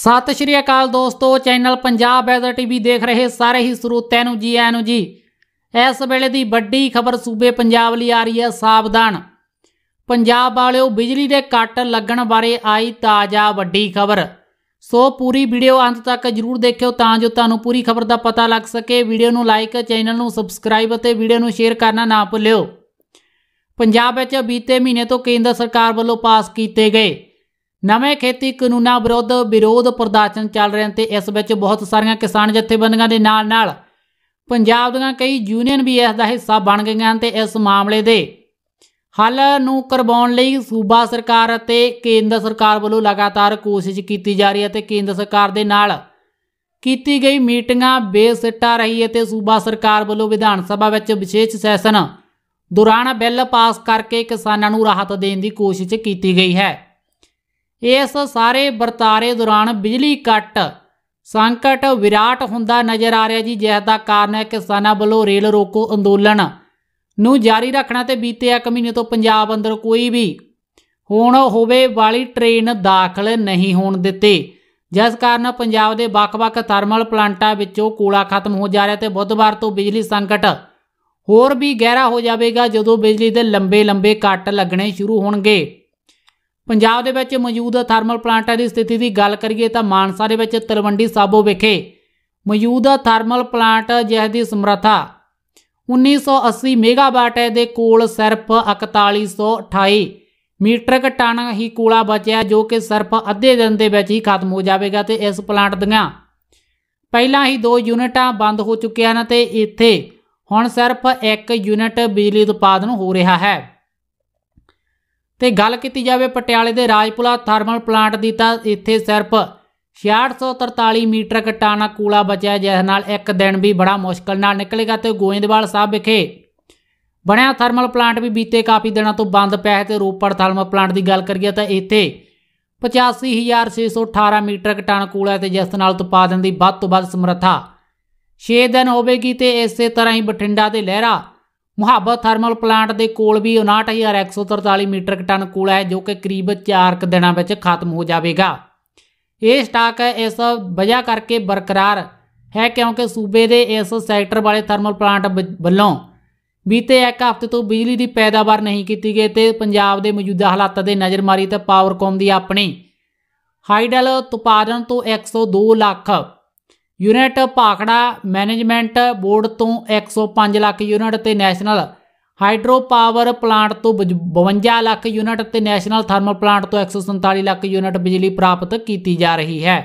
ਸਤਿ ਸ਼੍ਰੀ ਅਕਾਲ ਦੋਸਤੋ channel Punjab weather TV ਦੇਖ ਰਹੇ ਸਾਰੇ ਹੀ ਸਰੋਤਿਆਂ ਨੂੰ ਜੀ ਆਇਆਂ ਨੂੰ ਜੀ ਇਸ ਵੇਲੇ ਦੀ ਵੱਡੀ ਖਬਰ ਸੂਬੇ ਪੰਜਾਬ ਲਈ ਆ ਰਹੀ ਹੈ ਸਾਵਧਾਨ ਪੰਜਾਬ ਵਾਲਿਓ ਬਿਜਲੀ ਦੇ ਕੱਟ ਲੱਗਣ ਬਾਰੇ ਆਈ ਤਾਜ਼ਾ ਵੱਡੀ ਖਬਰ ਸੋ ਪੂਰੀ ਵੀਡੀਓ ਅੰਤ ਤੱਕ ਜਰੂਰ ਦੇਖਿਓ ਤਾਂ ਜੋ ਤੁਹਾਨੂੰ ਪੂਰੀ ਖਬਰ ਦਾ ਪਤਾ ਲੱਗ ਸਕੇ ਵੀਡੀਓ ਨੂੰ ਲਾਈਕ ਚੈਨਲ ਨੂੰ ਸਬਸਕ੍ਰਾਈਬ ਅਤੇ ਵੀਡੀਓ ਨੂੰ ਸ਼ੇਅਰ ਕਰਨਾ ਨਾ ਭੁੱਲਿਓ ਪੰਜਾਬ ਵਿੱਚ ਬੀਤੇ ਮਹੀਨੇ ਤੋਂ ਕੇਂਦਰ ਸਰਕਾਰ ਵੱਲੋਂ ਪਾਸ ਕੀਤੇ ਗਏ ਨਵੇਂ ਖੇਤੀ ਕਾਨੂੰਨਾਂ ਵਿਰੁੱਧ ਵਿਰੋਧ ਪ੍ਰਦਰਸ਼ਨ ਚੱਲ ਰਹੇ ਹਨ ਤੇ ਇਸ ਵਿੱਚ ਬਹੁਤ ਸਾਰੀਆਂ ਕਿਸਾਨ ਜਥੇਬੰਦੀਆਂ ਦੇ ਨਾਲ ਨਾਲ ਪੰਜਾਬ ਦੀਆਂ ਕਈ ਯੂਨੀਅਨ ਵੀ ਇਸ ਦਾ ਹਿੱਸਾ ਬਣ ਗਈਆਂ ਹਨ ਤੇ ਇਸ ਮਾਮਲੇ ਦੇ ਹੱਲ ਨੂੰ ਕਰਵਾਉਣ ਲਈ ਸੂਬਾ ਸਰਕਾਰ ਅਤੇ ਕੇਂਦਰ ਸਰਕਾਰ ਵੱਲੋਂ ਲਗਾਤਾਰ ਕੋਸ਼ਿਸ਼ ਕੀਤੀ ਜਾ ਰਹੀ ਹੈ ਤੇ ਕੇਂਦਰ ਸਰਕਾਰ ਦੇ ਨਾਲ ਕੀਤੀ ਗਈ ਮੀਟਿੰਗਾਂ ਬੇਸਿੱਟਾ ਰਹੀ ਹੈ ਤੇ ਸੂਬਾ ਸਰਕਾਰ ਵੱਲੋਂ ਵਿਧਾਨ ਸਭਾ ਵਿੱਚ ਵਿਸ਼ੇਸ਼ ਸੈਸ਼ਨ ਦੌਰਾਨ ਬਿੱਲ ਪਾਸ ਕਰਕੇ ਕਿਸਾਨਾਂ ਨੂੰ ਰਾਹਤ ਦੇਣ ਦੀ ਕੋਸ਼ਿਸ਼ ਕੀਤੀ ਗਈ ਹੈ ਇਸ ਸਾਰੇ ਵਰਤਾਰੇ ਦੌਰਾਨ ਬਿਜਲੀ ਕੱਟ ਸੰਕਟ ਵਿਰਾਟ ਹੁੰਦਾ ਨਜ਼ਰ ਆ ਰਿਹਾ ਜੀ ਜਿਸ ਦਾ ਕਾਰਨ ਹੈ ਕਿਸਾਨਾਂ ਵੱਲੋਂ ਰੇਲ ਰੋਕੋ ਅੰਦੋਲਨ ਨੂੰ ਜਾਰੀ ਰੱਖਣਾ ਤੇ ਬੀਤੇ ਇੱਕ ਮਹੀਨੇ ਤੋਂ ਪੰਜਾਬ ਅੰਦਰ ਕੋਈ ਵੀ ਹੁਣ ਹੋਵੇ ਵਾਲੀ ਟ੍ਰੇਨ ਦਾਖਲ ਨਹੀਂ ਹੋਣ ਦਿੱਤੇ ਜਿਸ ਕਾਰਨ ਪੰਜਾਬ ਦੇ ਵੱਖ-ਵੱਖ ਥਰਮਲ ਪਲਾਂਟਾਂ ਵਿੱਚੋਂ ਕੋਲਾ ਖਤਮ ਹੋ ਜਾ ਰਿਹਾ ਤੇ ਬੁੱਧਵਾਰ ਤੋਂ ਬਿਜਲੀ ਸੰਕਟ ਹੋਰ ਵੀ ਗਹਿਰਾ ਹੋ ਜਾਵੇਗਾ ਜਦੋਂ ਬਿਜਲੀ ਦੇ ਲੰਬੇ-ਲੰਬੇ ਕੱਟ ਲੱਗਣੇ ਸ਼ੁਰੂ ਹੋਣਗੇ ਪੰਜਾਬ ਦੇ ਵਿੱਚ ਮੌਜੂਦ ਥਰਮਲ ਪਲਾਂਟਾਂ ਦੀ ਸਥਿਤੀ ਦੀ ਗੱਲ ਕਰੀਏ ਤਾਂ ਮਾਨਸਾ ਦੇ ਵਿੱਚ ਤਲਵੰਡੀ ਸਾਬੋ ਵਿਖੇ ਮੌਜੂਦ ਥਰਮਲ ਪਲਾਂਟ ਜਿਸ ਦੀ ਸਮਰੱਥਾ 1980 ਮੈਗਾਵਾਟ ਹੈ ਦੇ ਕੋਲ ਸਿਰਫ 4128 ਮੀਟਰਕ ਟਨ ਹੀ ਕੋਲਾ ਬਚਿਆ ਜੋ ਕਿ ਸਿਰਫ ਅੱਧੇ ਦਿਨ ਦੇ ਵਿੱਚ ਹੀ ਖਤਮ ਹੋ ਜਾਵੇਗਾ ਤੇ ਇਸ ਪਲਾਂਟ ਦੀਆਂ ਪਹਿਲਾਂ ਹੀ ਦੋ ਯੂਨਿਟਾਂ ਬੰਦ ਹੋ ਚੁੱਕੀਆਂ ਹਨ ਤੇ ਇੱਥੇ ਹੁਣ ਸਿਰਫ ਇੱਕ ਯੂਨਿਟ ਬਿਜਲੀ ਉਤਪਾਦਨ ਹੋ ਰਿਹਾ ਹੈ ਤੇ ਗੱਲ ਕੀਤੀ ਜਾਵੇ ਪਟਿਆਲੇ ਦੇ ਰਾਜਪੁਲਾ ਥਰਮਲ ਪਲਾਂਟ ਦੀ ਤਾਂ ਇੱਥੇ ਸਿਰਫ 6643 ਮੀਟਰ ਕਟਾਣਾ ਕੂਲਾ ਬਚਿਆ ਜਿਸ ਨਾਲ ਇੱਕ ਦਿਨ ਵੀ ਬੜਾ ਮੁਸ਼ਕਲ ਨਾਲ ਨਿਕਲੇਗਾ ਤੇ ਗੋਇੰਦਵਾਲ ਸਾਹਿਬ ਵਿਖੇ ਬਣਿਆ ਥਰਮਲ ਪਲਾਂਟ ਵੀ ਬੀਤੇ ਕਾਫੀ ਦਿਨਾਂ ਤੋਂ ਬੰਦ ਪਿਆ ਹੈ ਤੇ ਰੋਪੜ ਥਰਮਲ ਪਲਾਂਟ ਦੀ ਗੱਲ ਕਰੀਏ ਤਾਂ ਇੱਥੇ 85618 ਮੀਟਰ ਕਟਾਣਾ ਕੂਲਾ ਤੇ ਜਿਸ ਨਾਲ ਉਤਪਾਦਨ ਦੀ ਵੱਧ ਤੋਂ ਵੱਧ ਸਮਰੱਥਾ 6 ਦਿਨ ਹੋਵੇਗੀ ਤੇ ਇਸੇ ਤਰ੍ਹਾਂ ਹੀ ਬਠਿੰਡਾ ਦੇ ਲਹਿਰਾ ਮੁਹੱਬਤ ਥਰਮਲ ਪਲਾਂਟ ਦੇ ਕੋਲ ਵੀ 59143 ਮੀਟਰ ਟਨ ਕੋਲਾ ਹੈ ਜੋ ਕਿ ਕਰੀਬ 4 ਕ ਦਿਨਾਂ ਵਿੱਚ ਖਤਮ ਹੋ ਜਾਵੇਗਾ ਇਹ ਸਟਾਕ ਇਸ ਵਜ੍ਹਾ ਕਰਕੇ ਬਰਕਰਾਰ ਹੈ ਕਿਉਂਕਿ ਸੂਬੇ ਦੇ ਇਸ ਸੈਕਟਰ ਵਾਲੇ ਥਰਮਲ ਪਲਾਂਟ ਵੱਲੋਂ ਬੀਤੇ ਇੱਕ ਹਫ਼ਤੇ ਤੋਂ ਬਿਜਲੀ ਦੀ ਪੈਦਾਵਾਰ ਨਹੀਂ ਕੀਤੀ ਗਈ ਤੇ ਪੰਜਾਬ ਦੇ ਮੌਜੂਦਾ ਹਾਲਾਤਾਂ ਦੇ ਨਜ਼ਰ ਮਾਰੀ ਤੇ ਪਾਵਰਕਾਮ ਦੀ ਆਪਣੀ ਹਾਈਡਲ ਉਤਪਾਦਨ ਤੋਂ 102 lakh unit Bhakra management board ਤੋਂ 105 ਲੱਖ ਯੂਨਿਟ ਤੇ ਨੈਸ਼ਨਲ ਹਾਈਡਰੋ ਪਾਵਰ ਪਲਾਂਟ ਤੋਂ 52 ਲੱਖ ਯੂਨਿਟ ਤੇ ਨੈਸ਼ਨਲ ਥਰਮਲ ਪਲਾਂਟ ਤੋਂ 147 ਲੱਖ ਯੂਨਿਟ ਬਿਜਲੀ ਪ੍ਰਾਪਤ ਕੀਤੀ ਜਾ ਰਹੀ ਹੈ